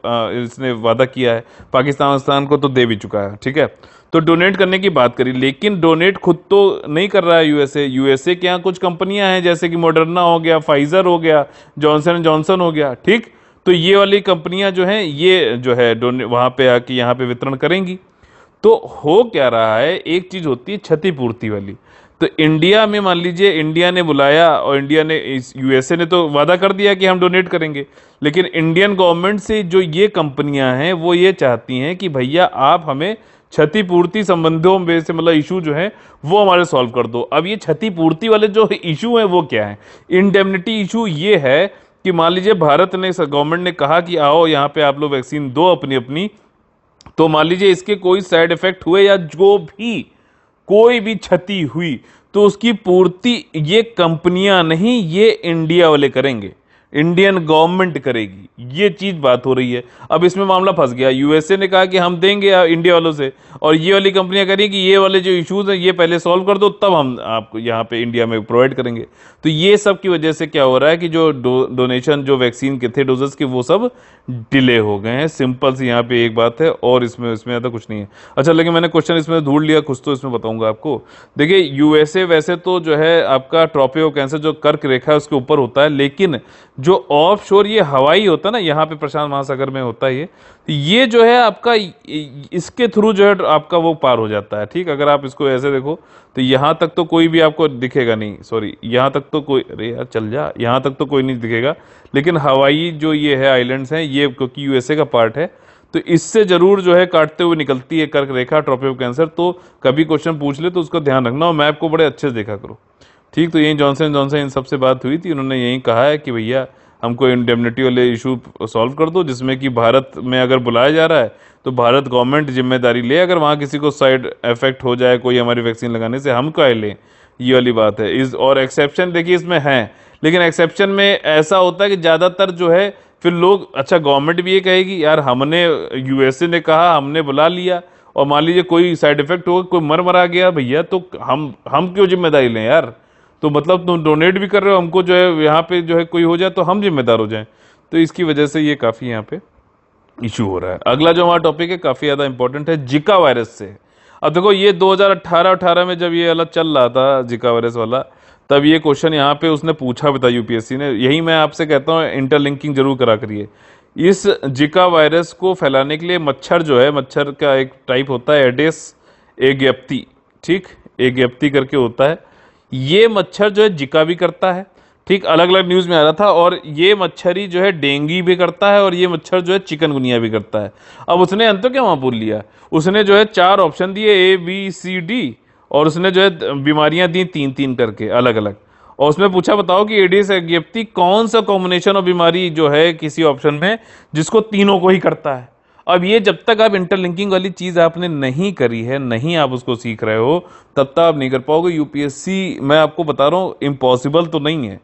इसने वादा किया है पाकिस्तान वाकिस्तान को तो दे भी चुका है ठीक है तो डोनेट करने की बात करी लेकिन डोनेट खुद तो नहीं कर रहा है यूएसए यूएसए के यहाँ कुछ कंपनियाँ हैं जैसे कि मॉडर्ना हो गया फाइज़र हो गया जॉनसन एंड जॉनसन हो गया ठीक तो ये वाली कंपनियां जो हैं ये जो है वहां वहाँ पे आके यहाँ पे वितरण करेंगी तो हो क्या रहा है एक चीज़ होती है क्षतिपूर्ति वाली तो इंडिया में मान लीजिए इंडिया ने बुलाया और इंडिया ने यूएसए ने तो वादा कर दिया कि हम डोनेट करेंगे लेकिन इंडियन गवर्नमेंट से जो ये कंपनियां हैं वो ये चाहती हैं कि भैया आप हमें क्षतिपूर्ति संबंधों में से मतलब इशू जो है वो हमारे सॉल्व कर दो अब ये क्षतिपूर्ति वाले जो इशू हैं वो क्या है इंडेमनिटी इशू ये है कि मान लीजिए भारत ने गवर्नमेंट ने कहा कि आओ यहाँ पे आप लोग वैक्सीन दो अपनी अपनी तो मान लीजिए इसके कोई साइड इफेक्ट हुए या जो भी कोई भी क्षति हुई तो उसकी पूर्ति ये कंपनियां नहीं ये इंडिया वाले करेंगे इंडियन गवर्नमेंट करेगी ये चीज़ बात हो रही है अब इसमें मामला फंस गया यूएसए ने कहा कि हम देंगे इंडिया वालों से और ये वाली कंपनियां कह कि ये वाले जो इश्यूज़ हैं ये पहले सॉल्व कर दो तब हम आपको यहाँ पे इंडिया में प्रोवाइड करेंगे तो ये सब की वजह से क्या हो रहा है कि जो डो, डोनेशन जो वैक्सीन के थे डोजेस के वो सब डिले हो गए हैं सिंपल सी यहाँ पे एक बात है और इसमें इसमें ज़्यादा कुछ नहीं है अच्छा लेकिन मैंने क्वेश्चन इसमें ढूंढ लिया कुछ तो इसमें बताऊंगा आपको देखिए यूएसए वैसे तो जो है आपका ट्रॉपे कैंसर जो कर्क रेखा है उसके ऊपर होता है लेकिन जो ऑफ शोर ये हवाई होता है ना यहाँ पे प्रशांत महासागर में होता है ये तो ये जो है आपका इसके थ्रू जो है आपका वो पार हो जाता है ठीक अगर आप इसको ऐसे देखो तो यहाँ तक तो कोई भी आपको दिखेगा नहीं सॉरी यहाँ तक तो कोई अरे यार चल जा यहाँ तक तो कोई नहीं दिखेगा लेकिन हवाई जो ये है आइलैंड्स हैं ये क्योंकि यूएसए का पार्ट है तो इससे जरूर जो है काटते हुए निकलती है कर्क रेखा ट्रॉपी ऑफ कैंसर तो कभी क्वेश्चन पूछ ले तो उसका ध्यान रखना और मैप को बड़े अच्छे से देखा करो ठीक तो यहीं जॉनसन जॉनसन इन सबसे बात हुई थी उन्होंने यही कहा है कि भैया हमको इंडेमनिटी वाले इशू सॉल्व कर दो जिसमें कि भारत में अगर बुलाया जा रहा है तो भारत गवर्नमेंट जिम्मेदारी ले अगर वहाँ किसी को साइड इफेक्ट हो जाए कोई हमारी वैक्सीन लगाने से हम क्या लें ये वाली बात है इस और एक्सेप्शन देखिए इसमें हैं लेकिन एक्सेप्शन में ऐसा होता है कि ज़्यादातर जो है फिर लोग अच्छा गवर्नमेंट भी ये कहेगी यार हमने यूएसए ने कहा हमने बुला लिया और मान लीजिए कोई साइड इफेक्ट हो कोई मर मरा गया भैया तो हम हम क्यों जिम्मेदारी लें यार तो मतलब तुम डोनेट भी कर रहे हो हमको जो है यहाँ पे जो है कोई हो जाए तो हम जिम्मेदार हो जाएं तो इसकी वजह से ये काफ़ी यहाँ पे इशू हो रहा है अगला जो हमारा टॉपिक है काफ़ी ज़्यादा इंपॉर्टेंट है जिका वायरस से अब देखो ये 2018-18 में जब ये वाला चल रहा था जिका वायरस वाला तब ये क्वेश्चन यहाँ पे उसने पूछा भी था यूपीएससी ने यही मैं आपसे कहता हूँ इंटरलिंकिंग जरूर करा करिए इस जिका वायरस को फैलाने के लिए मच्छर जो है मच्छर का एक टाइप होता है एडेस एग्यप्ती ठीक एग्यप्ती करके होता है ये मच्छर जो है जिका भी करता है ठीक अलग अलग न्यूज़ में आ रहा था और ये मच्छर ही जो है डेंगू भी करता है और ये मच्छर जो है चिकनगुनिया भी करता है अब उसने अंत क्या वहाँ बोल लिया उसने जो है चार ऑप्शन दिए ए बी सी डी और उसने जो है बीमारियाँ दी तीन तीन करके अलग अलग और उसमें पूछा बताओ कि एडीएस एगियप्ती कौन सा कॉम्बिनेशन और बीमारी जो है किसी ऑप्शन में जिसको तीनों को ही करता है अब ये जब तक आप इंटरलिंकिंग वाली चीज़ आपने नहीं करी है नहीं आप उसको सीख रहे हो तब तक आप नहीं कर पाओगे यूपीएससी मैं आपको बता रहा हूँ इम्पॉसिबल तो नहीं है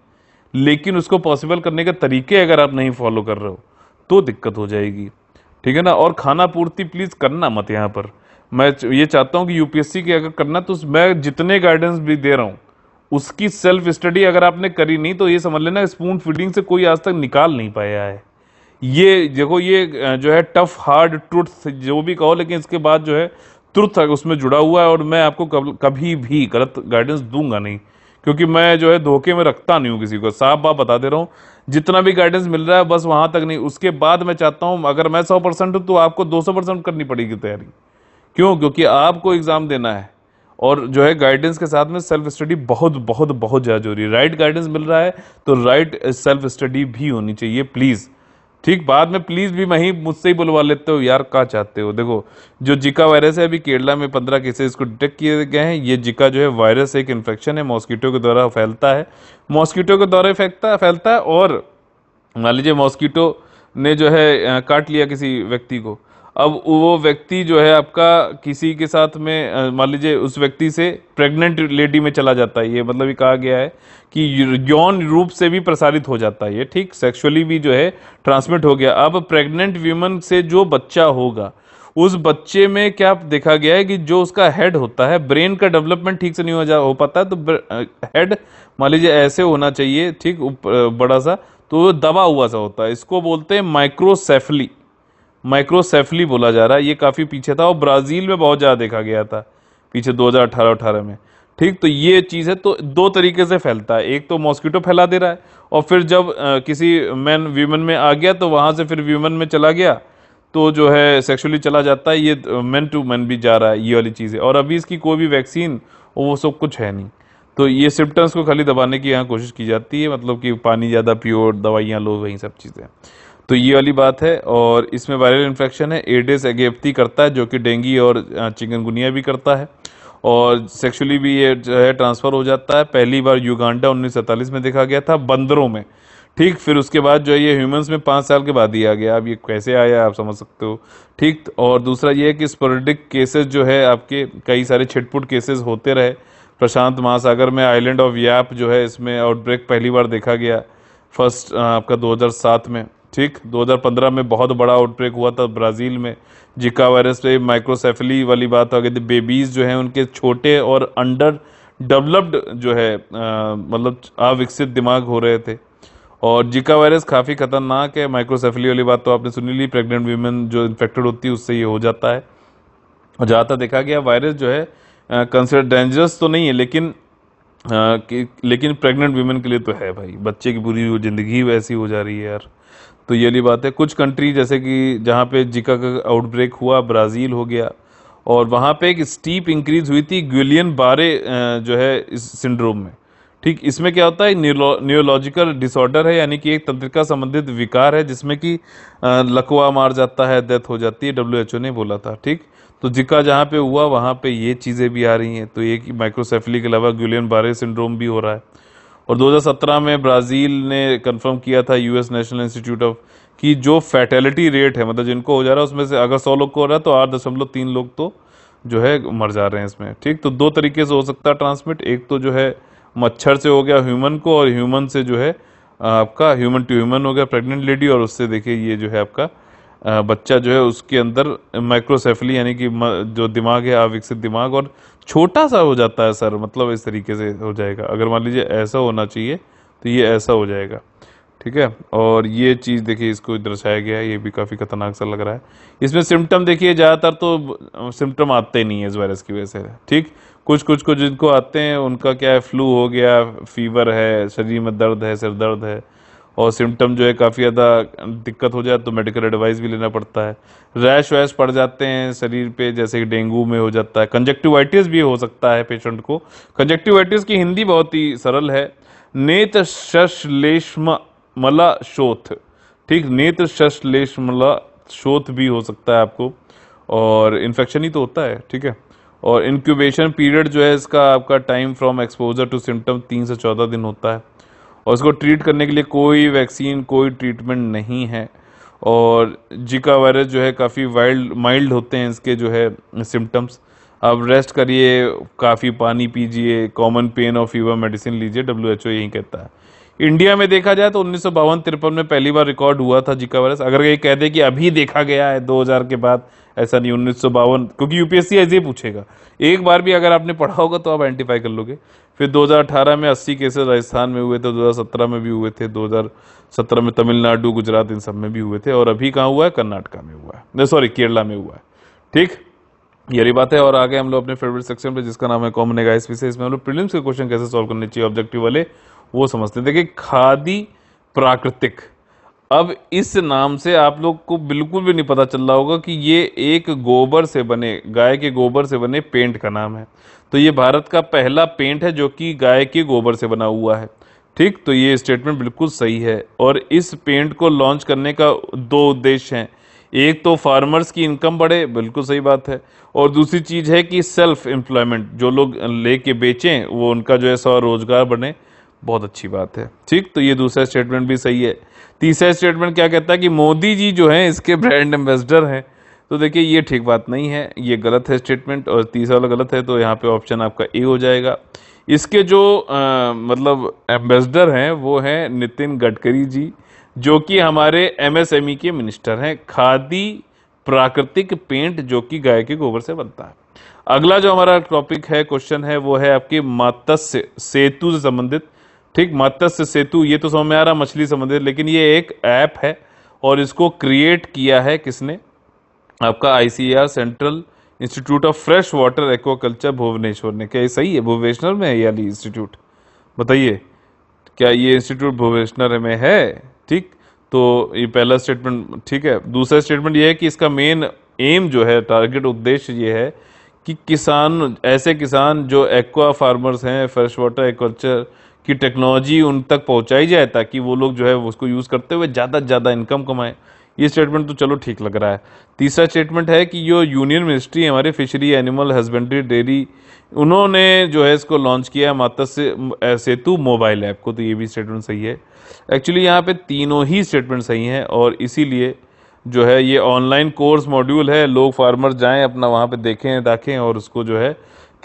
लेकिन उसको पॉसिबल करने के तरीके अगर आप नहीं फॉलो कर रहे हो तो दिक्कत हो जाएगी ठीक है ना और खाना पूर्ति प्लीज़ करना मत यहाँ पर मैं ये चाहता हूँ कि यूपीएससी की अगर करना तो मैं जितने गाइडेंस भी दे रहा हूँ उसकी सेल्फ स्टडी अगर आपने करी नहीं तो ये समझ लेना स्पून फीडिंग से कोई आज तक निकाल नहीं पाया है ये देखो ये जो है टफ हार्ड ट्रुथ जो भी कहो लेकिन इसके बाद जो है ट्रुथ उसमें जुड़ा हुआ है और मैं आपको कभी भी गलत गाइडेंस दूंगा नहीं क्योंकि मैं जो है धोखे में रखता नहीं हूँ किसी को साफ बात बता दे रहा हूँ जितना भी गाइडेंस मिल रहा है बस वहाँ तक नहीं उसके बाद मैं चाहता हूँ अगर मैं सौ परसेंट हूँ तो आपको दो सौ परसेंट करनी पड़ेगी तैयारी क्यों क्योंकि आपको एग्ज़ाम देना है और जो है गाइडेंस के साथ में सेल्फ स्टडी बहुत बहुत बहुत ज़्यादा जरूरी है राइट गाइडेंस मिल रहा है तो राइट सेल्फ स्टडी भी होनी चाहिए प्लीज़ ठीक बाद में प्लीज़ भी वहीं मुझसे ही बुलवा लेते हो यार कहा चाहते हो देखो जो जिका वायरस है अभी केरला में पंद्रह केसेस को डिटेक्ट किए गए हैं ये जिका जो है वायरस एक इन्फेक्शन है मॉस्किटो के द्वारा फैलता है मॉस्किटो के द्वारा फैलता फैलता है और मान लीजिए मॉस्किटो ने जो है काट लिया किसी व्यक्ति को अब वो व्यक्ति जो है आपका किसी के साथ में मान लीजिए उस व्यक्ति से प्रेग्नेंट लेडी में चला जाता है ये मतलब ये कहा गया है कि यौन रूप से भी प्रसारित हो जाता है ये ठीक सेक्सुअली भी जो है ट्रांसमिट हो गया अब प्रेग्नेंट व्यूमन से जो बच्चा होगा उस बच्चे में क्या देखा गया है कि जो उसका हेड होता है ब्रेन का डेवलपमेंट ठीक से नहीं हो जा हो पाता है तो हेड मान लीजिए ऐसे होना चाहिए ठीक बड़ा सा तो दबा हुआ सा होता है इसको बोलते हैं माइक्रोसेफली माइक्रोसेफली बोला जा रहा है ये काफ़ी पीछे था और ब्राज़ील में बहुत ज़्यादा देखा गया था पीछे 2018-18 में ठीक तो ये चीज़ है तो दो तरीके से फैलता है एक तो मॉस्किटो फैला दे रहा है और फिर जब किसी मैन व्यूमन में आ गया तो वहाँ से फिर व्यूमन में चला गया तो जो है सेक्सुअली चला जाता है ये मैन टू मैन भी जा रहा है ये वाली चीज़ है और अभी इसकी कोई भी वैक्सीन वो सब कुछ है नहीं तो ये सिम्टम्स को खाली दबाने की यहाँ कोशिश की जाती है मतलब कि पानी ज़्यादा पियो दवाइयाँ लो वही सब चीज़ें तो ये वाली बात है और इसमें वायरल इन्फेक्शन है एडिस एगेप्ती करता है जो कि डेंगी और चिकनगुनिया भी करता है और सेक्सुअली भी ये जो है ट्रांसफ़र हो जाता है पहली बार युगांडा उन्नीस में देखा गया था बंदरों में ठीक फिर उसके बाद जो है ये ह्यूमंस में पाँच साल के बाद ही आ गया अब ये कैसे आया आप समझ सकते हो ठीक और दूसरा ये है कि स्पोरेडिक केसेस जो है आपके कई सारे छिटपुट केसेस होते रहे प्रशांत महासागर में आइलैंड ऑफ याप जो है इसमें आउटब्रेक पहली बार देखा गया फर्स्ट आपका 2007 में ठीक 2015 में बहुत बड़ा आउटब्रेक हुआ था ब्राज़ील में जिका वायरस पे माइक्रोसेफली वाली बात आ गई थी बेबीज़ जो हैं उनके छोटे और अंडर डेवलप्ड जो है मतलब अविकसित दिमाग हो रहे थे और जिका वायरस काफ़ी ख़तरनाक है माइक्रोसेफली वाली बात तो आपने सुनी ली प्रेग्नेंट वीमेन जो इन्फेक्टेड होती है उससे ये हो जाता है और ज़्यादातर देखा गया वायरस जो है कंसिडर डेंजरस तो नहीं है लेकिन आ, लेकिन प्रेग्नेंट वीमेन के लिए तो है भाई बच्चे की पूरी ज़िंदगी वैसी हो जा रही है यार तो ये वाली बात है कुछ कंट्री जैसे कि जहाँ पे जिका का आउटब्रेक हुआ ब्राज़ील हो गया और वहाँ पे एक स्टीप इंक्रीज हुई थी ग्विलियन बारे जो है इस सिंड्रोम में ठीक इसमें क्या होता है न्यूरोलॉजिकल डिसऑर्डर है यानी कि एक तंत्रिका संबंधित विकार है जिसमें कि लकवा मार जाता है डेथ हो जाती है डब्ल्यू ने बोला था ठीक तो जिका जहाँ पे हुआ वहाँ पे ये चीज़ें भी आ रही हैं तो एक माइक्रोसेफली के अलावा ग्विलियन बारे सिंड्रोम भी हो रहा है और 2017 में ब्राज़ील ने कंफर्म किया था यूएस नेशनल इंस्टीट्यूट ऑफ कि जो फैटेलिटी रेट है मतलब जिनको हो जा रहा है उसमें से अगर सौ लोग को हो रहा है तो आठ दशमलव तीन लोग तो जो है मर जा रहे हैं इसमें ठीक तो दो तरीके से हो सकता है ट्रांसमिट एक तो जो है मच्छर से हो गया ह्यूमन को और ह्यूमन से जो है आपका ह्यूमन टू ह्यूमन हो गया प्रेग्नेंट लेडी और उससे देखिए ये जो है आपका बच्चा जो है उसके अंदर माइक्रोसेफली यानी कि जो दिमाग है अविकसित दिमाग और छोटा सा हो जाता है सर मतलब इस तरीके से हो जाएगा अगर मान लीजिए ऐसा होना चाहिए तो ये ऐसा हो जाएगा ठीक है और ये चीज़ देखिए इसको दर्शाया गया है ये भी काफ़ी खतरनाक सा लग रहा है इसमें सिम्टम देखिए ज़्यादातर तो सिम्टम आते ही नहीं है इस वायरस की वजह से ठीक कुछ कुछ को जिनको आते हैं उनका क्या है फ्लू हो गया फीवर है शरीर में दर्द है सिर दर्द है और सिम्टम जो है काफ़ी ज़्यादा दिक्कत हो जाए तो मेडिकल एडवाइस भी लेना पड़ता है रैश वैश पड़ जाते हैं शरीर पे जैसे कि डेंगू में हो जाता है कंजक्टिवाइटिस भी हो सकता है पेशेंट को कंजक्टिवाइटिस की हिंदी बहुत ही सरल है नेत्र शश्लेष्म मला शोथ ठीक नेत्र शश्लेष्म मला शोथ भी हो सकता है आपको और इन्फेक्शन ही तो होता है ठीक है और इनक्यूबेशन पीरियड जो है इसका आपका time from exposure to symptom तीन से चौदह दिन होता है और उसको ट्रीट करने के लिए कोई वैक्सीन कोई ट्रीटमेंट नहीं है और जिका वायरस जो है काफ़ी वाइल्ड माइल्ड होते हैं इसके जो है सिम्टम्स अब रेस्ट करिए काफ़ी पानी पीजिए कॉमन पेन और फीवर मेडिसिन लीजिए डब्ल्यू एच ओ यही कहता है इंडिया में देखा जाए तो उन्नीस सौ बावन तिरपन में पहली बार रिकॉर्ड हुआ था जिका वायरस अगर ये कह दे कि अभी देखा गया है 2000 के बाद ऐसा नहीं उन्नीस क्योंकि यूपीएससी ऐसे ही पूछेगा एक बार भी अगर आपने पढ़ा होगा तो आप आइडेंटिफाई कर लोगे फिर 2018 में 80 केसेस राजस्थान में हुए थे 2017 में भी हुए थे 2017 में तमिलनाडु गुजरात इन सब में भी हुए थे और अभी कहाँ हुआ है कर्नाटका में हुआ है सॉरी केरला में हुआ है ठीक यही बात है और आगे हम लोग अपने फेवरेट सेक्शन पे जिसका नाम है कॉमन इस विषय इसमें हम लोग प्रिलिम्स के क्वेश्चन कैसे सॉल्व करने चाहिए ऑब्जेक्टिव वाले वो समझते हैं देखिए खादी प्राकृतिक अब इस नाम से आप लोग को बिल्कुल भी नहीं पता चल रहा होगा कि ये एक गोबर से बने गाय के गोबर से बने पेंट का नाम है तो ये भारत का पहला पेंट है जो कि गाय के गोबर से बना हुआ है ठीक तो ये स्टेटमेंट बिल्कुल सही है और इस पेंट को लॉन्च करने का दो उद्देश्य हैं एक तो फार्मर्स की इनकम बढ़े बिल्कुल सही बात है और दूसरी चीज़ है कि सेल्फ एम्प्लॉयमेंट जो लोग ले के बेचें वो उनका जो है सौ रोज़गार बने बहुत अच्छी बात है ठीक तो ये दूसरा स्टेटमेंट भी सही है तीसरा स्टेटमेंट क्या कहता है कि मोदी जी जो हैं इसके ब्रांड एम्बेसडर हैं तो देखिए ये ठीक बात नहीं है ये गलत है स्टेटमेंट और तीसरा वाला गलत है तो यहाँ पे ऑप्शन आपका ए हो जाएगा इसके जो आ, मतलब एम्बेसडर हैं वो हैं नितिन गडकरी जी जो कि हमारे एमएसएमई e के मिनिस्टर हैं खादी प्राकृतिक पेंट जो कि गाय के गोबर से बनता है अगला जो हमारा टॉपिक है क्वेश्चन है वो है आपके मातस्य सेतु से संबंधित ठीक मत्स्य सेतु ये तो समझ में आ रहा मछली संबंधित लेकिन ये एक ऐप है और इसको क्रिएट किया है किसने आपका आई central institute of fresh water aquaculture Bhubaneswar ने क्या ये सही है भुवनेश्वर में है याली इंस्टीट्यूट बताइए क्या ये इंस्टीट्यूट भुवनेश्वर में है ठीक तो ये पहला स्टेटमेंट ठीक है दूसरा स्टेटमेंट ये है कि इसका मेन एम जो है टारगेट उद्देश्य ये है कि किसान ऐसे किसान जो एक्वा फार्मर्स हैं फ्रेश वाटर एक्वाकल्चर कि टेक्नोलॉजी उन तक पहुंचाई जाए ताकि वो लोग जो है उसको यूज़ करते हुए ज़्यादा से ज़्यादा इनकम कमाएं ये स्टेटमेंट तो चलो ठीक लग रहा है तीसरा स्टेटमेंट है कि जो यूनियन मिनिस्ट्री हमारे फिशरी एनिमल हस्बेंड्री डेयरी उन्होंने जो है इसको लॉन्च किया है मातस्य सेतु मोबाइल ऐप को तो ये भी स्टेटमेंट सही है एक्चुअली यहाँ पे तीनों ही स्टेटमेंट सही हैं और इसीलिए जो है ये ऑनलाइन कोर्स मॉड्यूल है लोग फार्मर जाएं अपना वहाँ पे देखें दाखें और उसको जो है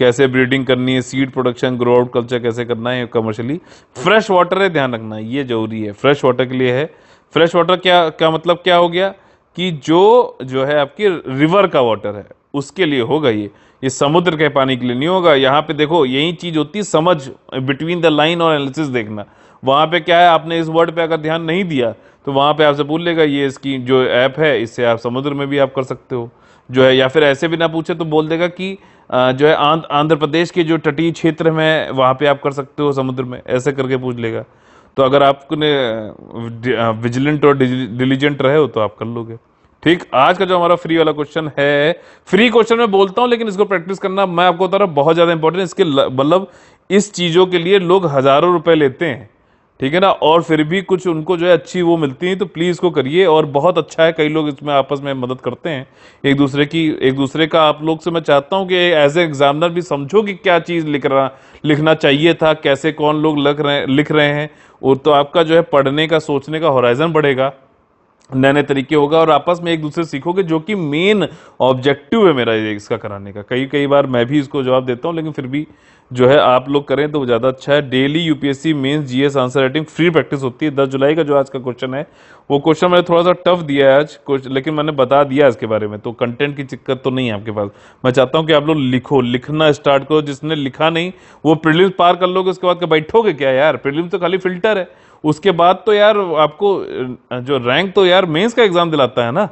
कैसे ब्रीडिंग करनी है seed production grow out culture कैसे करना है कमर्शियली फ्रेश वाटर है ध्यान रखना ये जरूरी है फ्रेश वाटर के लिए है फ्रेश वाटर क्या क्या मतलब क्या हो गया कि जो जो है आपकी रिवर का वाटर है उसके लिए होगा ये ये समुद्र के पानी के लिए नहीं होगा यहाँ पे देखो यही चीज़ होती है समझ बिटवीन द लाइन और एनालिसिस देखना वहाँ पे क्या है आपने इस वर्ड पे अगर ध्यान नहीं दिया तो वहाँ पे आपसे पूछ लेगा ये इसकी जो ऐप है इससे आप समुद्र में भी आप कर सकते हो जो है या फिर ऐसे भी ना पूछे तो बोल देगा कि जो है आंध्र प्रदेश के जो तटीय क्षेत्र में वहाँ पे आप कर सकते हो समुद्र में ऐसे करके पूछ लेगा तो अगर आपने विजिलेंट और डिलीजेंट रहे हो तो आप कर लोगे ठीक आज का जो हमारा फ्री वाला क्वेश्चन है फ्री क्वेश्चन में बोलता हूँ लेकिन इसको प्रैक्टिस करना मैं आपको बता रहा हूँ बहुत ज्यादा इंपॉर्टेंट इसके मतलब इस चीजों के लिए लोग हजारों रुपए लेते हैं ठीक है ना और फिर भी कुछ उनको जो है अच्छी वो मिलती है तो प्लीज़ को करिए और बहुत अच्छा है कई लोग इसमें आपस में मदद करते हैं एक दूसरे की एक दूसरे का आप लोग से मैं चाहता हूँ कि एज ए एग्जामिनर भी समझो कि क्या चीज़ लिख रहा लिखना चाहिए था कैसे कौन लोग लग रहे लिख रहे हैं और तो आपका जो है पढ़ने का सोचने का हॉराइजन बढ़ेगा नए नए तरीके होगा और आपस में एक दूसरे सीखोगे जो कि मेन ऑब्जेक्टिव है मेरा इसका कराने का कई कई बार मैं भी इसको जवाब देता हूँ लेकिन फिर भी जो है आप लोग करें तो वो ज़्यादा अच्छा है daily UPSC mains GS answer writing free practice होती है दस जुलाई का जो आज का क्वेश्चन है वो क्वेश्चन मैंने थोड़ा सा टफ दिया है आज कुछ लेकिन मैंने बता दिया इसके बारे में तो कंटेंट की दिक्कत तो नहीं है आपके पास मैं चाहता हूँ कि आप लोग लिखो लिखना स्टार्ट करो जिसने लिखा नहीं वो प्रिलिम्स पार कर लोगे उसके बाद बैठोगे क्या यार प्रिलिम्स तो खाली फिल्टर है उसके बाद तो यार आपको जो रैंक तो यार मेन्स का एग्जाम दिलाता है ना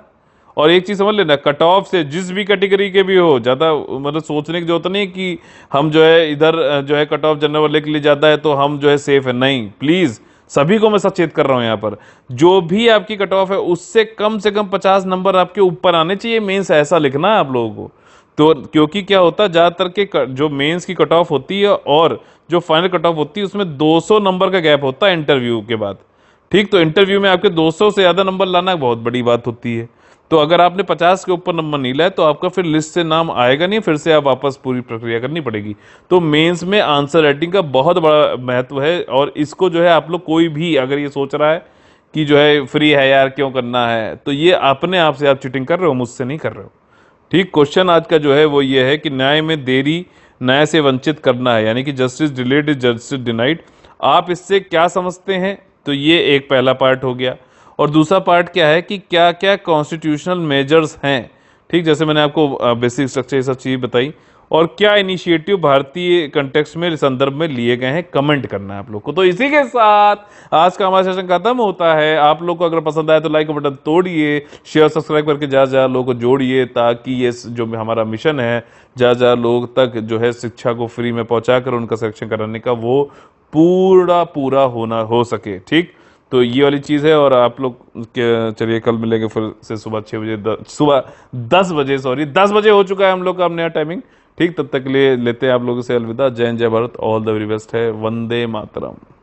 और एक चीज़ समझ लेना कट ऑफ से जिस भी कैटेगरी के भी हो ज़्यादा मतलब सोचने की जरूरत नहीं कि हम जो है इधर जो है कट ऑफ जनरल वाले के लिए ज़्यादा है तो हम जो है सेफ है नहीं प्लीज़ सभी को मैं सचेत कर रहा हूं यहाँ पर जो भी आपकी कट ऑफ है उससे कम से कम पचास नंबर आपके ऊपर आने चाहिए मेंस ऐसा लिखना है आप लोगों को तो क्योंकि क्या होता है ज़्यादातर के जो मेंस की कट ऑफ होती है और जो फाइनल कट ऑफ होती है उसमें 200 नंबर का गैप होता है इंटरव्यू के बाद ठीक तो इंटरव्यू में आपके 200 से ज़्यादा नंबर लाना बहुत बड़ी बात होती है तो अगर आपने 50 के ऊपर नंबर नहीं लाया तो आपका फिर लिस्ट से नाम आएगा नहीं फिर से आप वापस पूरी प्रक्रिया करनी पड़ेगी तो मेंस में आंसर राइटिंग का बहुत बड़ा महत्व है और इसको जो है आप लोग कोई भी अगर ये सोच रहा है कि जो है फ्री है यार क्यों करना है तो ये अपने आप से आप चिटिंग कर रहे हो मुझसे नहीं कर रहे हो ठीक क्वेश्चन आज का जो है वो ये है कि न्याय में देरी न्याय से वंचित करना है यानी कि justice delayed is justice denied आप इससे क्या समझते हैं तो ये एक पहला पार्ट हो गया और दूसरा पार्ट क्या है कि क्या क्या कॉन्स्टिट्यूशनल मेजर्स हैं ठीक जैसे मैंने आपको बेसिक स्ट्रक्चर ये सब चीज़ बताई और क्या इनिशिएटिव भारतीय कंटेक्स में संदर्भ में लिए गए हैं कमेंट करना है आप लोग को तो इसी के साथ आज का हमारा सेशन खत्म होता है आप लोग को अगर पसंद आए तो लाइक बटन तोड़िए शेयर सब्सक्राइब करके ज़्यादा ज़्यादा लोगों को जोड़िए ताकि ये जो हमारा मिशन है ज़्यादा ज़्यादा लोग तक जो है शिक्षा को फ्री में पहुँचा उनका सिलेक्शन कराने का वो पूरा पूरा होना हो सके ठीक तो ये वाली चीज़ है और आप लोग चलिए कल मिलेंगे फिर से सुबह छः बजे सुबह दस बजे सॉरी दस बजे हो चुका है हम लोग का नया टाइमिंग ठीक तब तक के लिए लेते हैं आप लोगों से अलविदा जय जय Bharat all the very best है वंदे मातरम